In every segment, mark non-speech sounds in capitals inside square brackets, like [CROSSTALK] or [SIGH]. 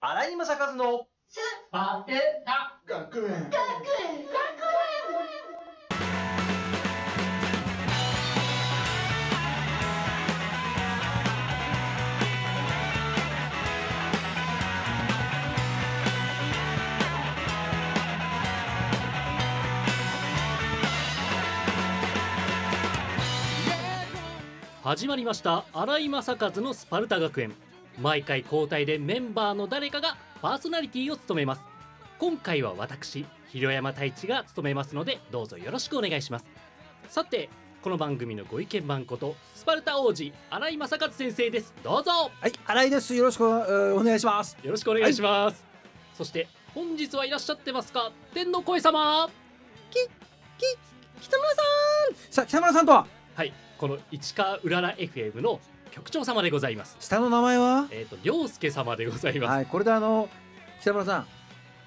新井正和のスーパーテラ学園学園学園始まりました新井正和のスパルタ学園毎回交代でメンバーの誰かがパーソナリティを務めます今回は私広山太一が務めますのでどうぞよろしくお願いしますさてこの番組のご意見番ことスパルタ王子新井正和先生ですどうぞはい新井ですよろしくお願いしますよろしくお願いします、はい、そして本日はいらっしゃってますか天の声様きき北村さんさ北村さんとははいこの市川うらら FM の局長様でございます下の名前はえっ、ー、と涼介様でございますはいこれであの北村さん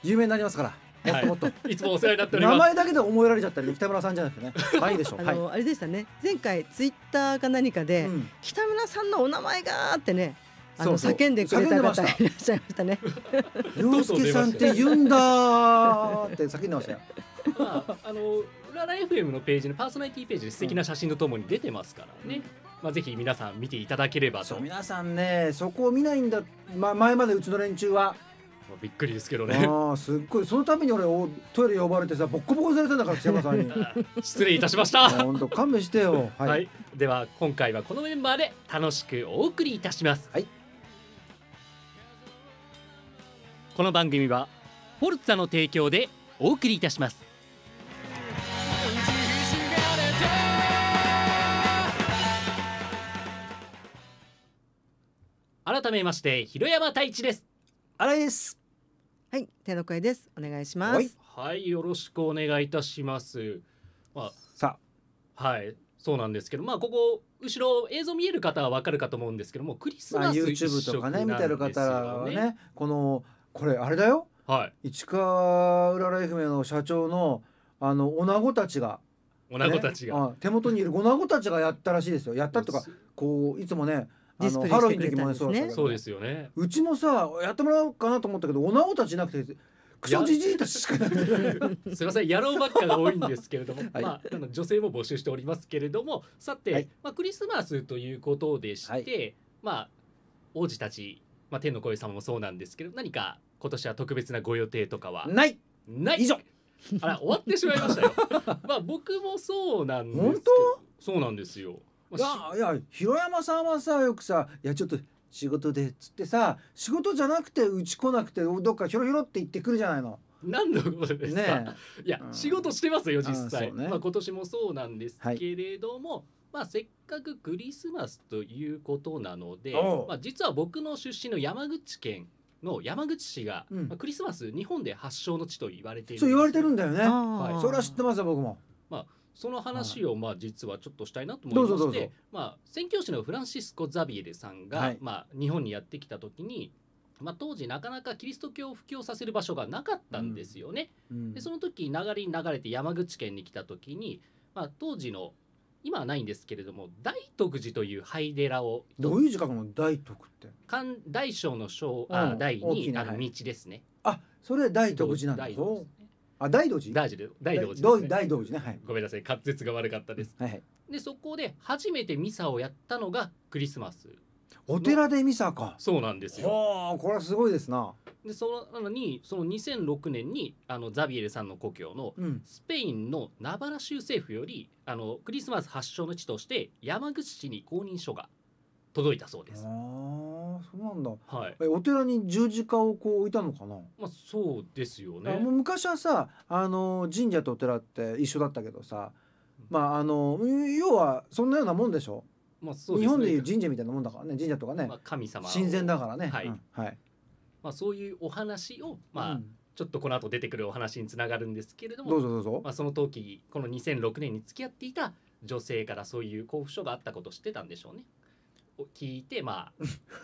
有名になりますからもっともっと、はい、いつもお世話になっております名前だけで覚えられちゃったり北村さんじゃなくてねまあいいでしょうあの、はい、あれでしたね前回ツイッターか何かで、うん、北村さんのお名前がってねあの叫んでくれた方いらっしゃいましたね。洋 [LAUGHS] 介さんって言うんだって叫んでましたよ。[LAUGHS] まあ、あのララ FM のページのパーソナリティページで素敵な写真とともに出てますからね、まあ、ぜひ皆さん見ていただければとそう皆さんねそこを見ないんだ、ま、前までうちの連中はびっくりですけどねあすっごいそのために俺おトイレ呼ばれてさボコボコされたんだから千山さんに [LAUGHS] 失礼いたしました本当勘弁してよ、はい、はい、では今回はこのメンバーで楽しくお送りいたします、はい、この番組は「フォルツァの提供でお送りいたします改めまして広山太一です荒井ですはい手の声ですお願いしますはい、はい、よろしくお願いいたしますまあさあはいそうなんですけどまあここ後ろ映像見える方はわかるかと思うんですけどもクリスマス、ね、YouTube とかね見てる方はねこのこれあれだよ、はい、市川うらら FM の社長のあの女子たちが女子たちが、ね、手元にいる女子たちがやったらしいですよやったとかこういつもねディスプレイしてくれたんですね。そうですよね。うちもさやってもらおうかなと思ったけどおなおたちなくて。クソじじいたちしかすみません野郎ばっかが多いんですけれども、[LAUGHS] はい、まあ、女性も募集しておりますけれどもさて、はい、まあ、クリスマスということでして、はい、まあ、王子たち、まあ、天の声様もそうなんですけど何か今年は特別なご予定とかはないない以上あら終わってしまいましたよまあ僕もそうなんですけどそうなんですよいやいや広山さんはさよくさ「いやちょっと仕事で」っつってさ仕事じゃなくてうち来なくてどっかひょろひょろって行ってくるじゃないの。何のことですか、ね、いや、うん、仕事してますよ実際、ね、まあ、今年もそうなんですけれども、はい、まあ、せっかくクリスマスということなので、まあ、実は僕の出身の山口県の山口市が、うん、まあ、クリスマス日本で発祥の地と言われているそう言われてるんだよね、はい、それは知ってますよ僕も。まあその話をまあ実はちょっとしたいなと思いまして、あ、宣教師のフランシスコ・ザビエルさんが、はい、まあ、日本にやってきた時に、まあ、当時なかなかキリスト教を布教させる場所がなかったんですよね。うんうん、でその時流れに流れて山口県に来た時に、まあ、当時の今はないんですけれども大徳寺というデ寺をどういう字書くの大徳って大小の小、あ大に、あの道ですね。あそれ大徳寺なんでだ。あ大道寺大道寺大道寺、ね、大道寺ね、はい、ごめんなさい滑舌が悪かったです、はいはい、でそこで初めてミサをやったのがクリスマスお寺でミサかそうなんですよあこれはすごいですなでそのなのにその2006年にあのザビエルさんの故郷のスペインのナバラ州政府よりあのクリスマス発祥の地として山口市に公認書が届いたそうです。ああ、そうなんだ。はい。お寺に十字架をこう置いたのかな。まあ、そうですよね。昔はさ、あの神社とお寺って一緒だったけどさ。まあ、あの、要はそんなようなもんでしょまあ、そう、ね、日本でいう神社みたいなもんだからね、神社とかね。まあ、神様。神前だからね。はい。うん、はい。まあ、そういうお話を、まあ。うんちょっとこの後出てくるお話につながるんですけれどもどうぞどうぞ、まあ、その時この2006年に付き合っていた女性からそういう交付書があったことを知ってたんでしょうね。聞いてまあ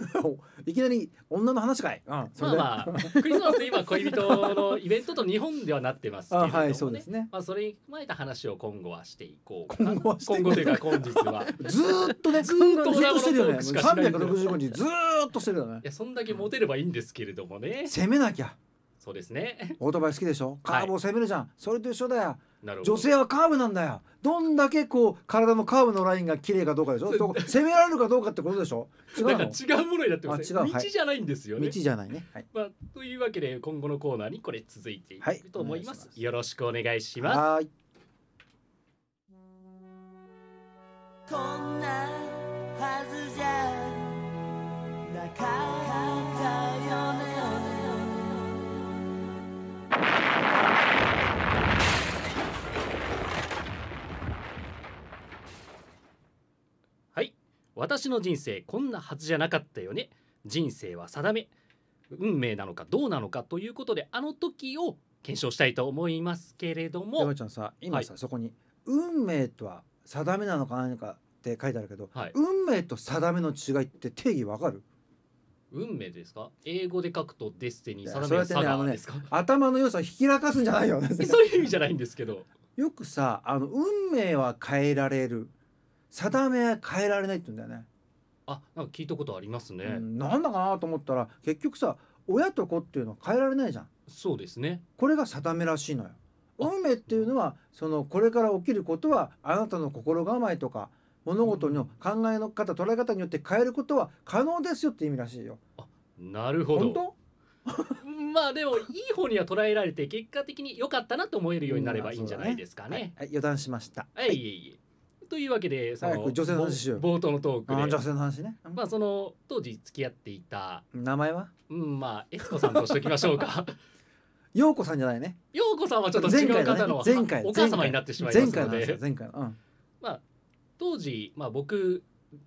[LAUGHS] いきなり女の話かい、うん、まあまあクリスマスといえば恋人のイベントと日本ではなってますけれども、ね、はい、そうですね、まあ、それに踏まえた話を今後はしていこう今後は今後というか今日は [LAUGHS] ずっとねずっとしてるよね365日ずっとしてるよねいやそんだけモテればいいんですけれどもね攻めなきゃそうですねオートバイ好きでしょカーブを攻めるじゃん、はい、それと一緒だよ女性はカーブなんだよどんだけこう体のカーブのラインが綺麗かどうかでしょ攻められるかどうかってことでしょ [LAUGHS] 違うの違うものになってますね道じゃないんですよね、はい、道じゃないね、はい、まあ、というわけで今後のコーナーにこれ続いていくと思いますはい、よろしくお願いしますこんなはずじゃなかったよね私の人生こんなはずじゃなかったよね人生は定め運命なのかどうなのかということであの時を検証したいと思いますけれども山ちゃんさ今さ、はい、そこに「運命とは定めなのか何か」って書いてあるけど、はい、運命と定めの違いって定義わかる運命ですか英語で書くとデスティニー定めはサガですか、ねね、頭の良さをひきらかすんじゃないよ [LAUGHS] そういう意味じゃないんですけどよくさあの運命は変えられる定め変えられないって言うんだよね。あなんか聞いたことありますね。うん、なんだかなと思ったら結局さ親と子っていうのは変えられないじゃん。そうですね。これが定めらしいのよ。運命っていうのはそのこれから起きることはあなたの心構えとか物事の考えの方捉え方によって変えることは可能ですよって意味らしいよ。あなるほど。[LAUGHS] まあでもいい方には捉えられて結果的に良かったなと思えるようになればいいんじゃないですかね。[LAUGHS] うん、ねはい、はい、余談しました。はい、いえいえ。というわけでその早く女性の話しよう冒頭のトークで女性の話ね、まあその当時付き合っていた名前はうんまあ悦子さんとしときましょうかう [LAUGHS] 子さんじゃないねう子さんはちょっと違う方の前回、ね、お母様になってしまいますので前回の、うん、まあ当時、まあ、僕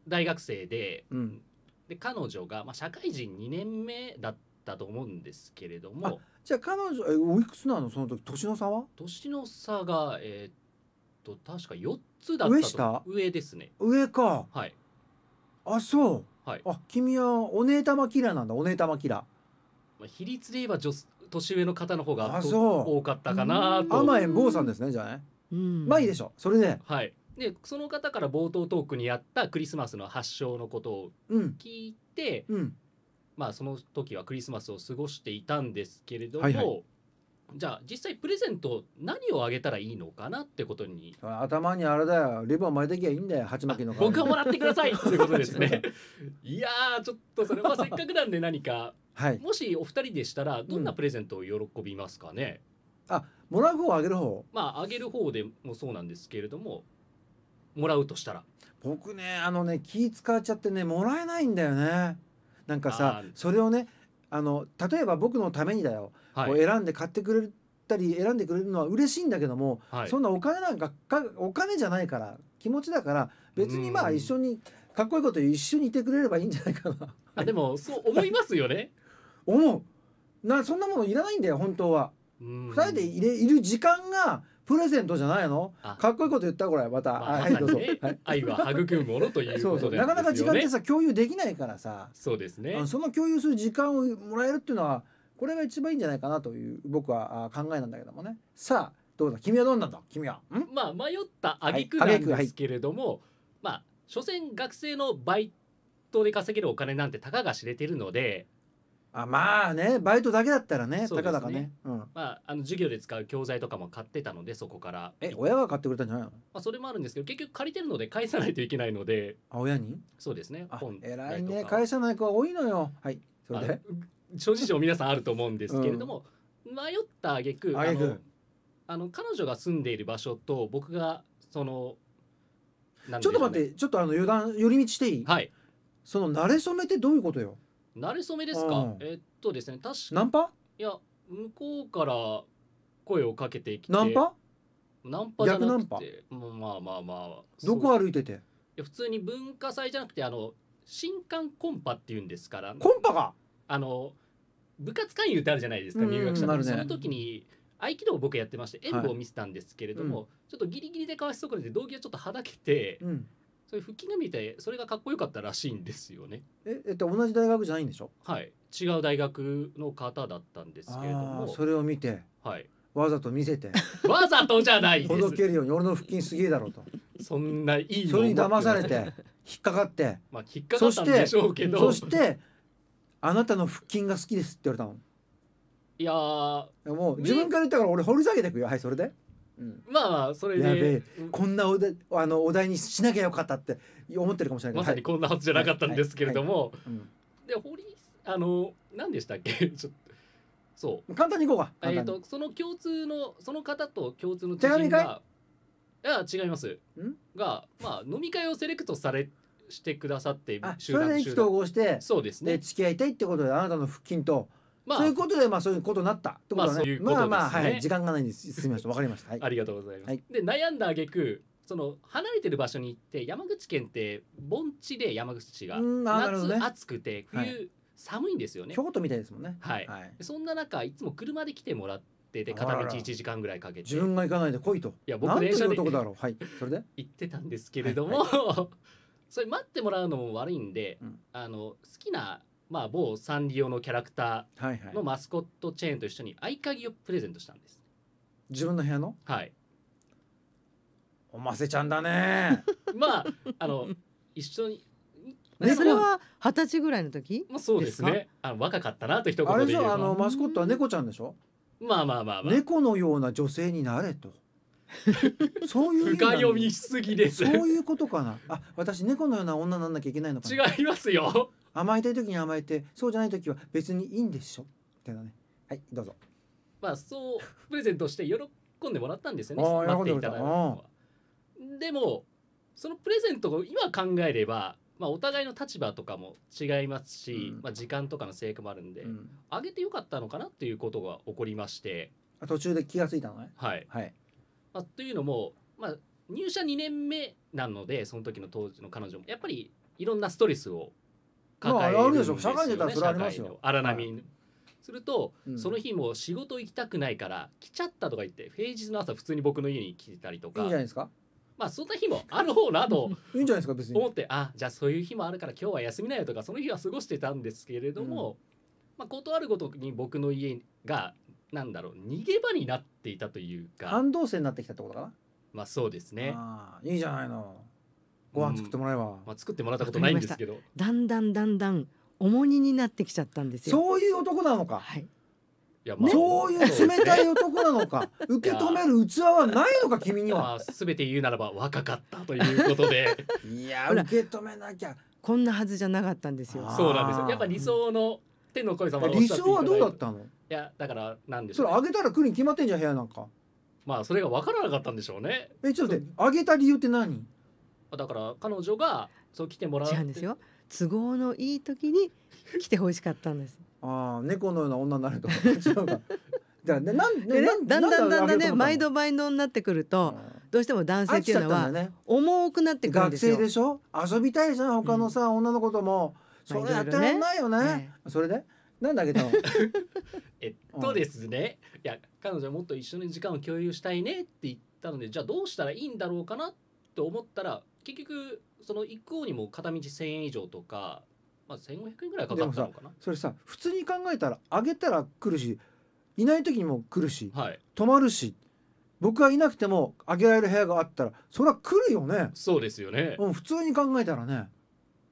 大学生でうん、で彼女が、まあ、社会人2年目だったと思うんですけれどもじゃあ彼女えおいくつなのその時年の差は年の差がえー、っと確か4つだった上下上ですね上かはいあそう、はい、あ君はお姉玉キラーなんだお姉玉キラー、まあ、比率で言えば女年上の方の方がそう多かったかなと甘えん坊さんですねじゃあねまあいいでしょうそれではいでその方から冒頭トークにやったクリスマスの発祥のことを聞いて、うんうん、まあ、その時はクリスマスを過ごしていたんですけれども、はいはい、じゃあ実際プレゼント何をあげたらいいのかなってことに頭にあれだよリボン巻いてきゃいいんだよ鉢巻きの僕はもらってくださいっていうことですね [LAUGHS] いやちょっとそれはせっかくなんで何か、はい、もしお二人でしたらどんなプレゼントを喜びますかね、うん、あもらう方あげる方まああげる方でもそうなんですけれどももらうとしたら僕ねあのね気使っちゃってねもらえないんだよねなんかさそれをねあの例えば僕のためにだよこう選んで買ってくれたり選んでくれるのは嬉しいんだけども、はい、そんなお金なんかかお金じゃないから気持ちだから別にまあ一緒にかっこいいこと一緒にいてくれればいいんじゃないかなあでもそう思いますよね [LAUGHS] 思うなそんなものいらないんだよ本当は二人でいれいる時間がプレゼントじゃないのかっこいいこと言ったこれまた、まあ、はいどうぞ、はい、愛は育むものということで、なかなか時間ってさ共有できないからさそうですねその共有する時間をもらえるっていうのはこれが一番いいんじゃないかなという僕は考えなんだけどもねさあどうだ君はどうなんだ君はまあ迷った挙句なんですけれども、はいはい、まあ所詮学生のバイトで稼げるお金なんてたかが知れてるのであまあねバイトだけだったらね、ね、たかだかね、うん、まあ、あの授業で使う教材とかも買ってたのでそこからえ親が買ってくれたんじゃないの、まあ、それもあるんですけど結局借りてるので返さないといけないのであ親にそうですね本偉いね返さない子は多いのよはいそれで諸事情皆さんあると思うんですけれども、うん、迷った挙句あのあの彼女が住んでいる場所と僕がその、ね、ちょっと待ってちょっとあの余談寄り道していい、はい、その慣れ初めってどういうことよ慣れ初めですか、えっとですね確かナンパいや向こうから声をかけてきてナンパナンパじゃなくてまあまあまあどこ歩いてていや普通に文化祭じゃなくてあの新刊コンパっていうんですからコンパがあの部活勧誘ってあるじゃないですか、入学者の、ね、その時に合気道を僕やってまして演武を見せたんですけれども、はいちょっとギリギリでかわしそくらいで道着がちょっとはだけて、うん、それ腹筋が見えてそれがかっこよかったらしいんですよね。ええっと同じ大学じゃないんでしょはい違う大学の方だったんですけれどもそれを見て、はい、わざと見せてわざとじゃないほどけるように俺の腹筋すげえだろうとそんないいそれに騙されて引っかかってまあ引っかかったんでしょうけどそしてあなたの腹筋が好きです」って言われたの。いやもう自分から言ったから俺掘り下げてくよはいそれで、うん、まあまあそれでやべえ、こんなおであのお題にしなきゃよかったって思ってるかもしれないまさにこんなはずじゃなかったんですけれども、で堀あの何でしたっけ [LAUGHS] ちょっとそう簡単にいこうかえっと、その共通のその方と共通の手紙がいや違いますが、まあ、飲み会をセレクトされしてくださって集団それで意気投合してそうですね付き合いたいってことであなたの腹筋と、まあ、そういうことでまあそういうことになったってことだね,、まあ、まあまあ、はい、時間がないんですすみませんわかりました、はい、ありがとうございます、はい、で悩んだ挙句その離れてる場所に行って山口県って盆地で山口市が夏、ね、暑くて冬寒いんですよね、京都みたいですもんねはい、はい、そんな中いつも車で来てもらってで片道1時間ぐらいかけて自分が行かないで来いといや僕電車で行ってたんですけれども、はい、それ待ってもらうのも悪いんで、うん、あの好きな、まあ、某サンリオのキャラクターのマスコットチェーンと一緒に合鍵をプレゼントしたんです。自分の部屋のはいおませちゃんだね [LAUGHS] まああの一緒にね、それは二十歳ぐらいの時まあそうですねあの若かったなと一言であれじゃあのマスコットは猫ちゃんでしょまあまあまあ、まあ、猫のような女性になれとそういう意味深読みしすぎです。そういうことかなあ私猫のような女になんなきゃいけないのかな違いますよ。甘えたい時に甘えてそうじゃない時は別にいいんでしょみたいなねはいどうぞまあそうプレゼントして喜んでもらったんですよね。あ待っていただいたのは。でもそのプレゼントを今考えれば、まあ、お互いの立場とかも違いますし、うんまあ、時間とかの制約もあるんで、うんあげてよかったのかなっていうことが起こりまして、あ途中で気が付いたのねはいはいまあ、というのも、まあ、入社2年目なのでその時の当時の彼女もやっぱりいろんなストレスを抱えるんですよ、ね、社会あす荒波、はい、すると、うん、その日も仕事行きたくないから来ちゃったとか言って平日の朝普通に僕の家に来てたりとかいいじゃないですかまあそんな日もある方なと [LAUGHS] いいんじゃないですか別に思ってあじゃあそういう日もあるから今日は休みなよとかその日は過ごしてたんですけれども、うん、まあ、こあるごとに僕の家がなんだろう逃げ場になっていたというか反動性になってきたってことかなまあそうですねいいじゃないのご飯作ってもらえば、まあ、作ってもらったことないんですけどだんだんだんだん重荷になってきちゃったんですよ。そういう男なのか、はい。いやまあそういう冷たい男なのか [LAUGHS] 受け止める器はないのか君にまはあ全て言うならば若かったということで [LAUGHS] いや受け止めなきゃこんなはずじゃなかったんですよ。そうなんですよやっぱ理想のっての声様理想はどうだったのいやだからなんでしょそれ上げたら来るに決まってんじゃん部屋なんかまあそれが分からなかったんでしょうねえちょっと待って上げた理由って何だから彼女がそう来てもらう違うんですよ都合のいい時に来てほしかったんです [LAUGHS] ああ猫のような女になると [LAUGHS] 違うかだからね、なんでね、だんだんだんだんね、毎度毎度になってくると、どうしても男性っていうのは重くなってくるんですよ。学生でしょ遊びたいじゃん、他のさ、女の子とも。それやってらんないよね。それでなんだけどえっとですね、うん、いや彼女はもっと一緒に時間を共有したいねって言ったのでじゃあどうしたらいいんだろうかなと思ったら結局その一行にも片道1,000円以上とか、まあ、1,500円ぐらいかかったのかなそれさ普通に考えたらあげたら来るしいない時にも来るし、はい、泊まるし僕がいなくてもあげられる部屋があったらそれは来るよねそうですよね、うん、普通に考えたらね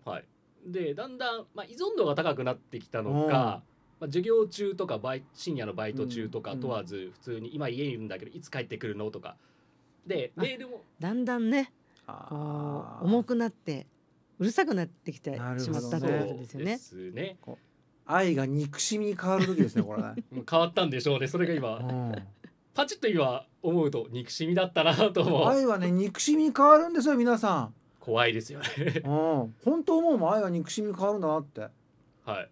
はいでだんだん、まあ、依存度が高くなってきたのか、まあ、授業中とかバイ深夜のバイト中とか問わず普通に今家にいるんだけどいつ帰ってくるのとかでメールもだんだんねこう重くなってうるさくなってきてしまったということですよね。ですね愛が憎しみに変わる時ですねこれ [LAUGHS] 変わったんでしょうねそれが今、うん、パチッと今思うと憎しみだったなと思う愛はね憎しみに変わるんですよ皆さん怖いですよねうん、本当思うも愛は憎しみに変わるなってはい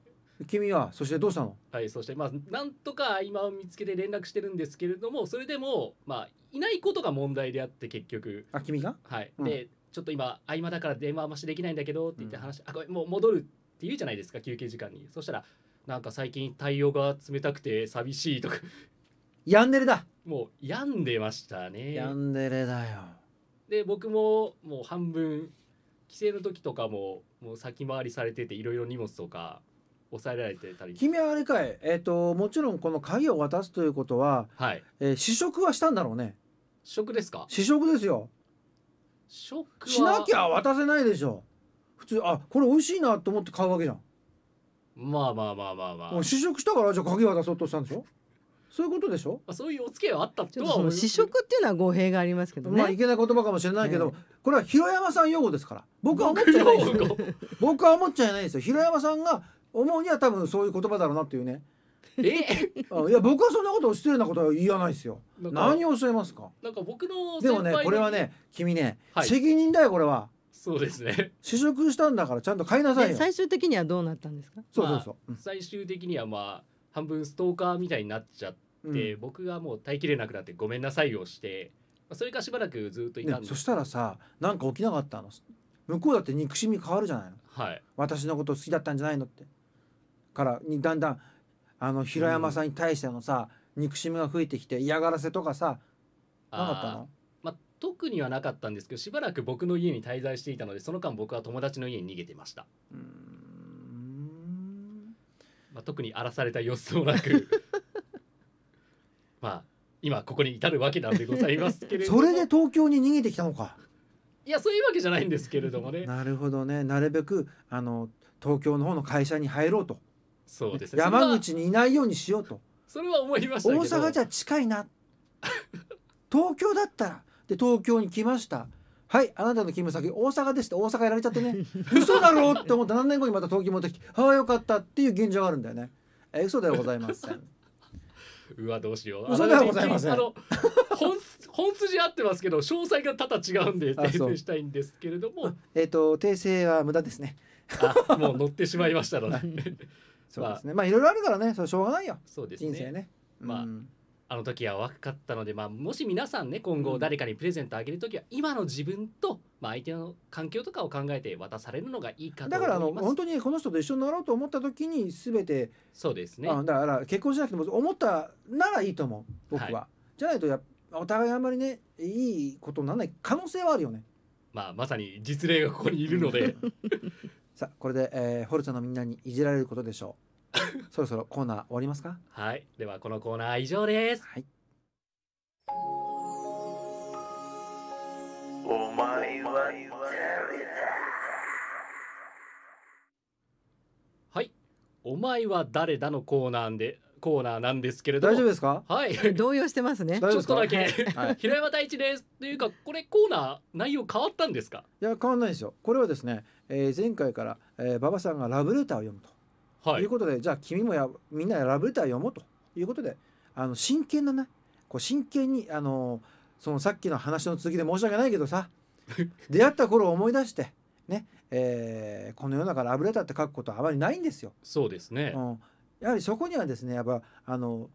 君はそしてどうしたのはいそしてまあなんとか今を見つけて連絡してるんですけれどもそれでもまあいないことが問題であって結局あ君がはい、うん、でちょっと今合間だから電話はんましできないんだけどって言って話、うん、あこれもう戻るって言うじゃないですか休憩時間にそしたらなんか最近対応が冷たくて寂しいとか病んでるだもう病んでましたね病んでるだよで僕ももう半分帰省の時とかももう先回りされてていろいろ荷物とか抑えられてたり君はあれかい、えーと、もちろんこの鍵を渡すということは、はいえー、試食はしたんだろうね試食ですか試食ですよ試食しなきゃ渡せないでしょ普通あこれ美味しいなと思って買うわけじゃんまあまあまあまあまあ試食したからじゃあ鍵渡そうとしたんでしょそういうことでしょあ、そういうお付き合いはあったとは思い試食っていうのは語弊がありますけどね、まあ、いけない言葉かもしれないけど、これは平山さん用語ですから僕は思っちゃいないですよ僕は思っちゃいないですよ平山さんが思うには多分そういう言葉だろうなっていうねえいや僕はそんなこと失礼なことは言わないですよ何を教えますかなんか僕のでもねこれはね君ね、はい、責任だよこれはそうですね試食したんだからちゃんと買いなさい最終的にはどうなったんですかそうそうそう、まあ、最終的にはまあ半分ストーカーみたいになっちゃって、うん、僕がもう耐えきれなくなってごめんなさいをして、まそれかしばらくずっといたんで、ね、そしたらさなんか起きなかったの向こうだって憎しみ変わるじゃないの、はい、私のこと好きだったんじゃないのってからにだんだんあの平山さんに対してのさ、うん、憎しみが増えてきて嫌がらせとかさなかったの特にはなかったんですけどしばらく僕の家に滞在していたのでその間僕は友達の家に逃げてました。うんまあ、特に荒らされた様子もなく [LAUGHS] まあ今ここに至るわけなんでございますけれどもそれで東京に逃げてきたのかいやそういうわけじゃないんですけれどもねなるほどねなるべくあの東京の方の会社に入ろうとそうですね山口にいないようにしようとそれは思いました大阪じゃ近いな東京だったらで東京に来ましたはいあなたの勤務先大阪です」って大阪やられちゃってね嘘だろうって思って何年後にまた東京戻ってきて「ああよかった」っていう現状があるんだよね。え嘘ではございません。[LAUGHS] うわどうしよう。嘘ではございません。あの本本筋合ってますけど詳細が多々違うんで訂正したいんですけれども。えっ、ー、と訂正は無駄ですね。もう乗ってしまいましたので、ね。そうですね。まあいろいろあるからね、そうしょうがないよ。そうですね。人生ね。まあ、うん、あの時は若かったので、まあ、もし皆さんね今後誰かにプレゼントあげる時は、今の自分と、まあ、相手の環境とかを考えて渡されるのがいいかとだからあの本当にこの人と一緒になろうと思った時に全てそうですねだから結婚しなくても思ったならいいと思う僕は、はい、じゃないとやお互いあんまりねいいことにならない可能性はあるよね。まあ、まさに実例がここにいるので [LAUGHS] さあこれで、えー、ホルトのみんなにいじられることでしょう。[LAUGHS] そろそろコーナー終わりますかはいではこのコーナー以上ですはいお前は誰だはいお前は誰だのコーナーでコーナーなんですけれども大丈夫ですかはい動揺してますね [LAUGHS] ちょっとだけ、はい、[LAUGHS] 平山太一ですというかこれコーナー内容変わったんですかいや変わんないですよこれはですね、えー、前回から、えー、馬場さんがラブルーターを読むとということで、じゃあ君もやみんなラブレター読もうということであの真剣なねこう真剣にあのそのさっきの話の続きで申し訳ないけどさ [LAUGHS] 出会った頃を思い出してね、えー、この世の中ラブレターって書くことはあまりないんですよ。そうですね、うん、やはりそこにはですねやっぱあの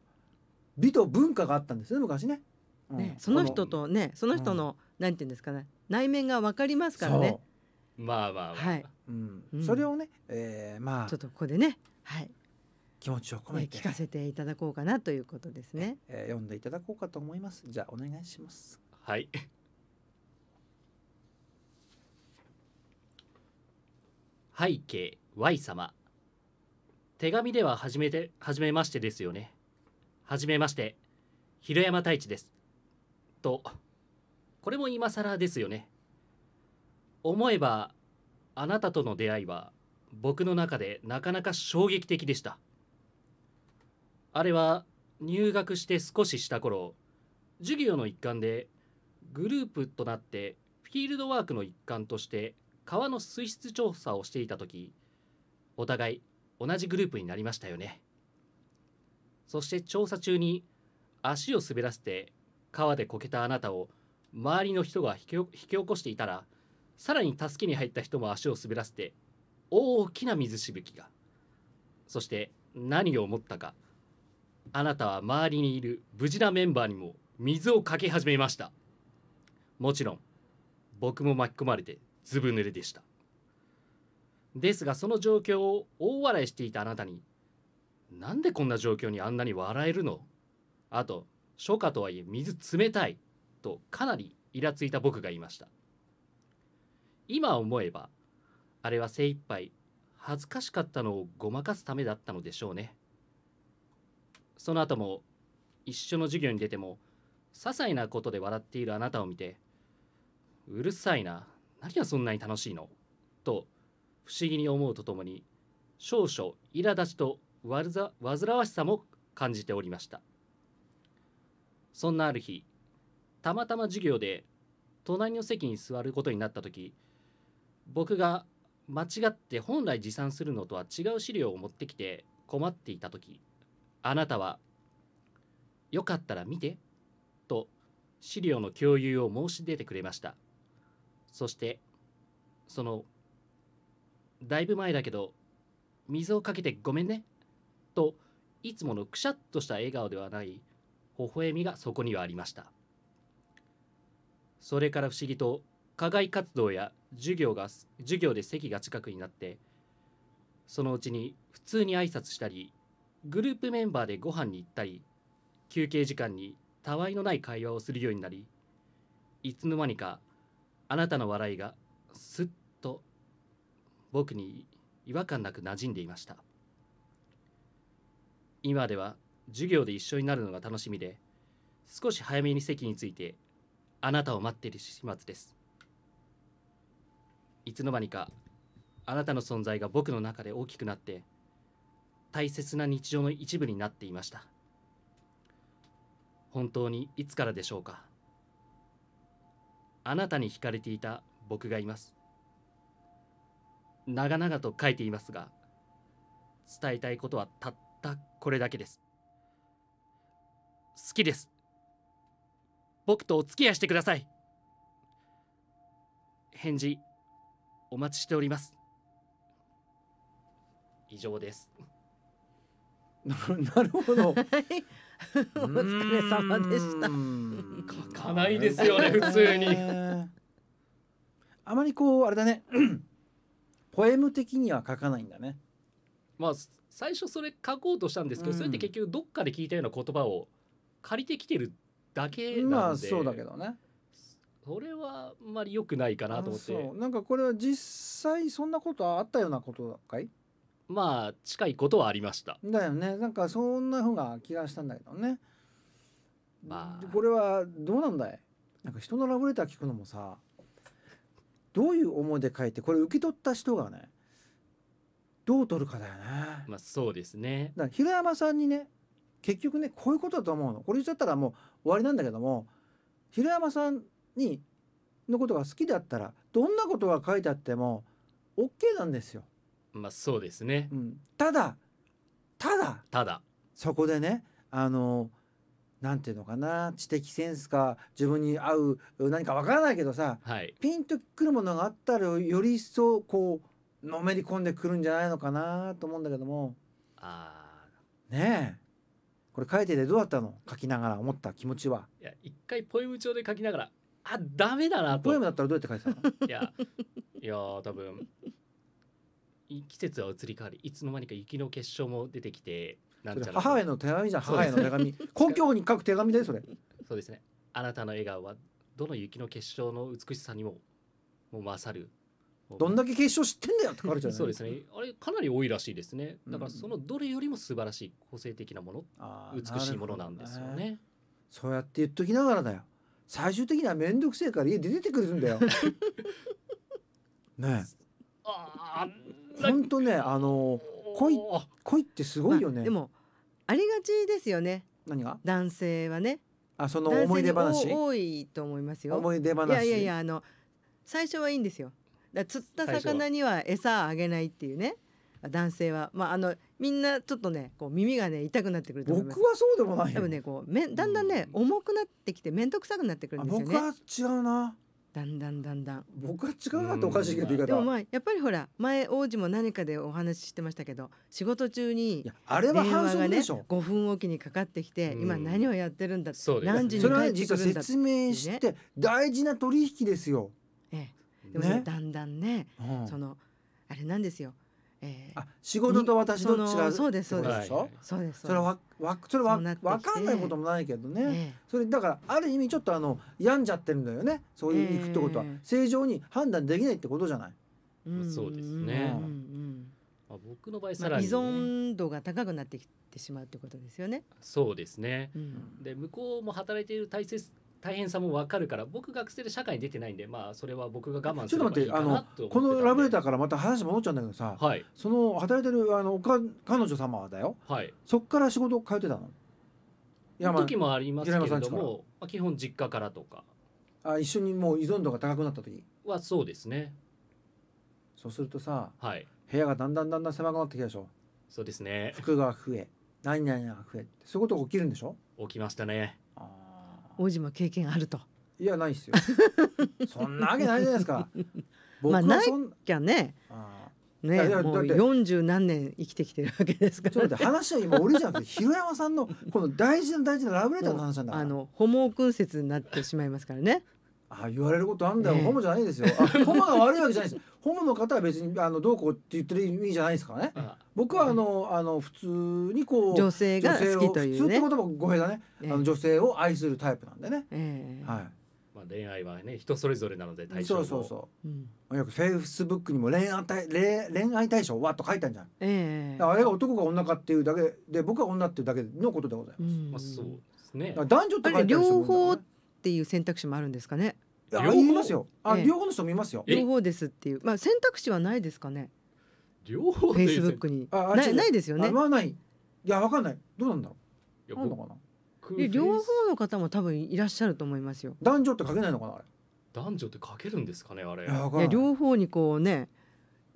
美と文化があったんですね昔ね。うん、ねその人とねその人の、うん、なんて言うんですかね内面が分かりますからね。まあまあ、まあ、はい、うんそれをね、えー、まあちょっとここでねはい、気持ちを込めて、聞かせていただこうかなということですねえー読んでいただこうかと思いますじゃあお願いしますはい。背景 Y 様手紙では初めて初めましてですよね初めまして広山太一ですとこれも今更ですよね思えばあなたとの出会いは僕の中でなかなか衝撃的でしたあれは入学して少しした頃授業の一環でグループとなってフィールドワークの一環として川の水質調査をしていた時お互い同じグループになりましたよねそして調査中に足を滑らせて川でこけたあなたを周りの人が引き起こしていたらさらに助けに入った人も足を滑らせて大きな水しぶきがそして何を思ったかあなたは周りにいる無事なメンバーにも水をかけ始めましたもちろん僕も巻き込まれてずぶ濡れでしたですがその状況を大笑いしていたあなたになんでこんな状況にあんなに笑えるのあと初夏とはいえ水冷たいとかなりイラついた僕がいました今思えばあれは精一杯恥ずかしかったのをごまかすためだったのでしょうねその後も一緒の授業に出ても些細なことで笑っているあなたを見てうるさいな何がそんなに楽しいのと不思議に思うとともに少々苛立ちと煩わしさも感じておりましたそんなある日たまたま授業で隣の席に座ることになった時僕が間違って本来持参するのとは違う資料を持ってきて困っていた時あなたは「よかったら見て」と資料の共有を申し出てくれましたそしてその「だいぶ前だけど水をかけてごめんね」といつものくしゃっとした笑顔ではない微笑みがそこにはありましたそれから不思議と課外活動や授業が授業で席が近くになってそのうちに普通に挨拶したりグループメンバーでご飯に行ったり休憩時間にたわいのない会話をするようになりいつの間にかあなたの笑いがすっと僕に違和感なく馴染んでいました今では授業で一緒になるのが楽しみで少し早めに席についてあなたを待っている始末ですいつの間にかあなたの存在が僕の中で大きくなって大切な日常の一部になっていました本当にいつからでしょうかあなたに惹かれていた僕がいます長々と書いていますが伝えたいことはたったこれだけです好きです僕とお付き合いしてください返事お待ちしております以上ですなるほど [LAUGHS] お疲れ様でした書かないですよね普通にあまりこうあれだね [CLEARS THROAT] ポエム的には書かないんだねまあ最初それ書こうとしたんですけど、うん、それって結局どっかで聞いたような言葉を借りてきてるだけなんでまあそうだけどねそれはあんまり良くないかなと思ってなんかこれは実際そんなことあったようなことかいまあ近いことはありましただよねなんかそんなふうな気がしたんだけどねまあこれはどうなんだいなんか人のラブレター聞くのもさどういう思いで書いてこれ受け取った人がねどう取るかだよねまあそうですねだから平山さんにね結局ねこういうことだと思うのこれ言っちゃったらもう終わりなんだけども平山さんにのことが好きだったらどんなことが書いてあっても OK なんですよ。まあそうですね。うん、ただただただそこでねあのなんていうのかな知的センスか自分に合う何かわからないけどさ、はい、ピンとくるものがあったらより一層こうのめり込んでくるんじゃないのかなと思うんだけどもあねえこれ書いててどうだったの書きながら思った気持ちはいや一回ポエム帳で書きながらあダメだなとポエムだったらどうやって書いてたのいやいや多分季節は移り変わりいつの間にか雪の結晶も出てきてなんちゃら母への手紙じゃん母への手紙故郷に書く手紙だよそれそうですねあなたの笑顔はどの雪の結晶の美しさにももう勝るどんだけ結晶知ってんだよって書かれちゃう、そうですねあれかなり多いらしいですねだからそのどれよりも素晴らしい個性的なもの、うん、美しいものなんですよね、ね、そうやって言っときながらだよ最終的には面倒くせえから家出てくれるんだよ。[LAUGHS] ね本当ねあの恋恋ってすごいよね、まあ、でもありがちですよね何が男性はねあその思い出話多いと思いますよ思い出話いやいやいやあの最初はいいんですよだ釣った魚には餌あげないっていうね男性は、まあ、あのみんなちょっとねこう耳がね痛くなってくると思います僕はそうでもない多分ねこうめだんだんね、うん、重くなってきて面倒くさくなってくるんですよね僕は違うなだんだんだんだん僕は違うなっておかしいけど言い方でもまあやっぱりほら前王子も何かでお話ししてましたけど仕事中に電話がね5分おきにかかってきて今何をやってるんだ何時に帰ってくるんだ説明して大事な取引ですよ、ええ、でもだんだんね、そのあれなんですよえー、あ仕事と私ど違ちそうですそうですそうですそれはわそれはわかんないこともないけどね、えー、それだからある意味ちょっとあの病んじゃってるんだよねそういう行くってことは、えー、正常に判断できないってことじゃない、うん、そうですね、うんうんまあ、僕の場合さらに、ね、まあ、依存度が高くなってきてしまうってことですよねそうですね、うん、で向こうも働いている大切大変さも分かるから僕学生で社会に出てないんでまあそれは僕が我慢するばいいかなとこのラブレターからまた話戻っちゃうんだけどさ、はい、その働いてるあのか彼女様はだよ、はい、そっから仕事通ってたの時もありますけれども基本実家からとかあ一緒にもう依存度が高くなった時はそうですねそうするとさ、はい、部屋がだんだんだんだん狭くなってきたでしょそうですね服が増え何々が増えそういうことが起きるんでしょ起きましたね王子も経験あると。いやないですよ。[LAUGHS] そんなわけないじゃないですか。[LAUGHS] まあないきゃね。ね、もう四十何年生きてきてるわけですから、ね。ちょっと話は今俺じゃなくて、広山さんのこの大事な大事なラブレターの話なんだから。あの、ホモー君説になってしまいますからね。あ言われることあんだよ、ね、ホモじゃないですよ [LAUGHS] ホモが悪いわけじゃないですホモの方は別にあのどうこうって言ってる意味じゃないですからね、僕はあの、あの普通にこう女性が好きという、ね、普通って言葉語弊だね、えー、あの女性を愛するタイプなんでね、えー、はいまあ、恋愛はね人それぞれなので対象そうそうそう、うん、よくフェイスブックにも恋愛対恋恋愛対象はと書いたんじゃん、えー、あれが男か女かっていうだけで僕は女っていうだけのことでございます、まあ、そうですね男女って両方っていう選択肢もあるんですかね。両方いすよ。あ、両方の人見ますよ。両方ですっていう、まあ選択肢はないですかね。両方フェイスブックに。ああないないですよね。まあない。いやわかんない。どうなんだろう。なのかな。両方の方も多分いらっしゃると思いますよ。男女って書けないのかな男女って書けるんですかねあれいや両方にこうね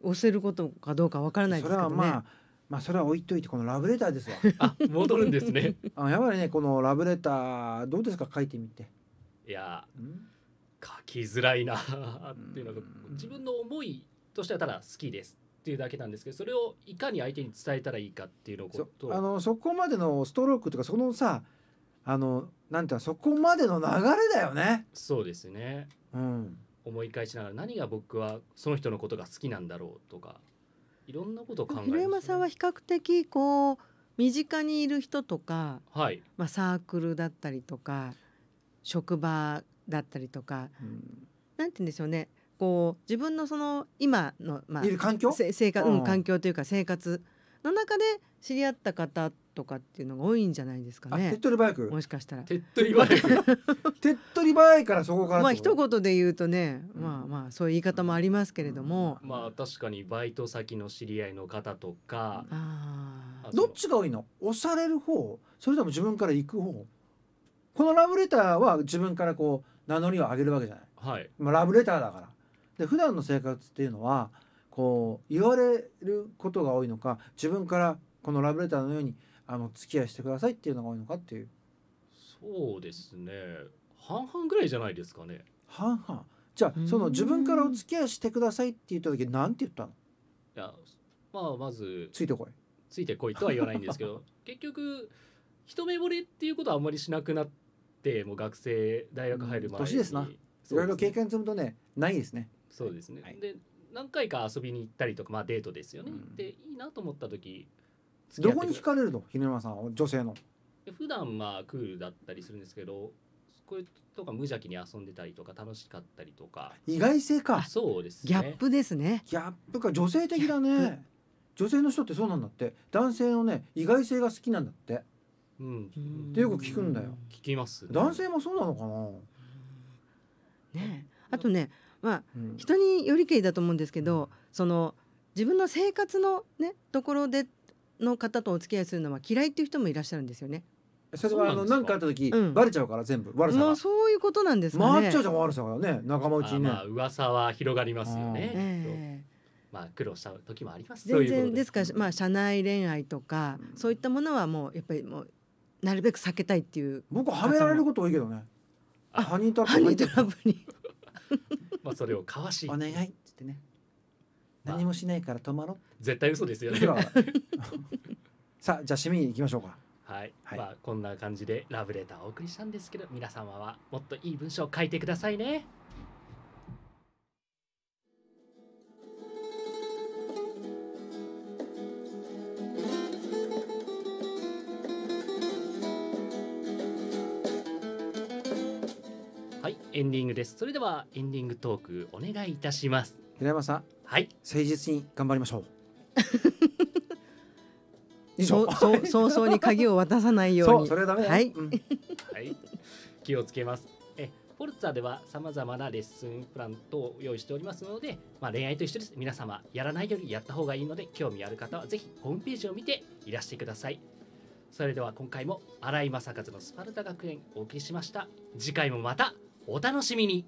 押せることかどうかわからないですそれはまあまあそれは置いといてこのラブレターですわ。[LAUGHS] あ戻るんですね [LAUGHS] あやっぱりねこのラブレターどうですか書いてみて。いや書きづらいな [LAUGHS] っていうのが自分の思いとしてはただ好きですっていうだけなんですけどそれをいかに相手に伝えたらいいかっていうのことあのそこまでのストロークとかそのさあのなんていうそこまでの流れだよね。そうですね、うん、思い返しながら何が僕はその人のことが好きなんだろうとかいろんなことを考えます、ね、山さんは比較的こう身近にいる人とか、はいまあ、サークルだったりとか職場だったりとか、うん、なんて言うんでしょうねこう自分のその今の、まあ、い環境生活、うん、環境というか生活の中で知り合った方とかっていうのが多いんじゃないですかね。手っ取り早く。もしかしたら。手っ取り早く。[LAUGHS] 手っ取り早いからそこから。まあ一言で言うとね、うん、まあまあそういう言い方もありますけれども。うん、まあ確かにバイト先の知り合いの方とか。ああ。どっちが多いの？押される方、それとも自分から行く方？このラブレターは自分からこう名乗りを上げるわけじゃない、はい、まあ、ラブレターだからで普段の生活っていうのはこう言われることが多いのか自分からこのラブレターのようにあの付き合いしてくださいっていうのが多いのかっていうそうですね半々ぐらいじゃないですかね半々じゃあその自分からお付き合いしてくださいって言った時なんて言ったのいやまあまずついてこいついてこいとは言わないんですけど [LAUGHS] 結局一目惚れっていうことはあんまりしなくなってってもう学生大学入る前に、年ですないろいろ経験積むとねないですねそうですね、はい、で何回か遊びに行ったりとかまあデートですよね、うん、でいいなと思った時どこに惹かれるの秀山さん女性の普段まあクールだったりするんですけどこれとか無邪気に遊んでたりとか楽しかったりとか意外性かそうです、ね、ギャップですねギャップか女性的だね女性の人ってそうなんだって男性のね意外性が好きなんだってうん、ってよく聞くんだよ。聞きます、ね、男性もそうなのかな。ね、あとね、まあ、うん、人によりけりだと思うんですけど、その自分の生活のねところでの方とお付き合いするのは嫌いっていう人もいらっしゃるんですよね。それはあの何かあった時、うん、バレちゃうから全部悪さまあそういうことなんですかね。回っちゃうじゃん悪さがね仲間内にね。まあ噂は広がりますよね。まあ、苦労した時もあります全然ですから、まあ、社内恋愛とか、そういったものはもうやっぱりもうなるべく避けたいっていう僕はめられること多いけどねハニートラップに [LAUGHS] まあそれをかわしお願いっつってね、まあ何もしないから止まろ絶対嘘ですよね [LAUGHS] さあじゃあ締めに行きましょうかはい、はいまあこんな感じでラブレターをお送りしたんですけど皆様はもっといい文章を書いてくださいねはいエンディングですそれではエンディングトークお願いいたします平山さんはい誠実に頑張りましょう [LAUGHS] そうそう早々に鍵を渡さないようにはい、うん、はい、気をつけますえフォルツァではさまざまなレッスンプラン等を用意しておりますので、まあ、恋愛と一緒です皆様やらないよりやった方がいいので興味ある方はぜひホームページを見ていらしてくださいそれでは今回も新井正和のスパルタ学園お送りしました次回もまたお楽しみに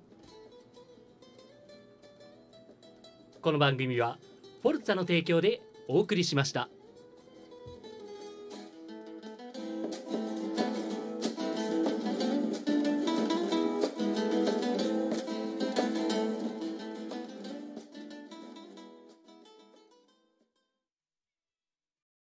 この番組はフォルツァの提供でお送りしました。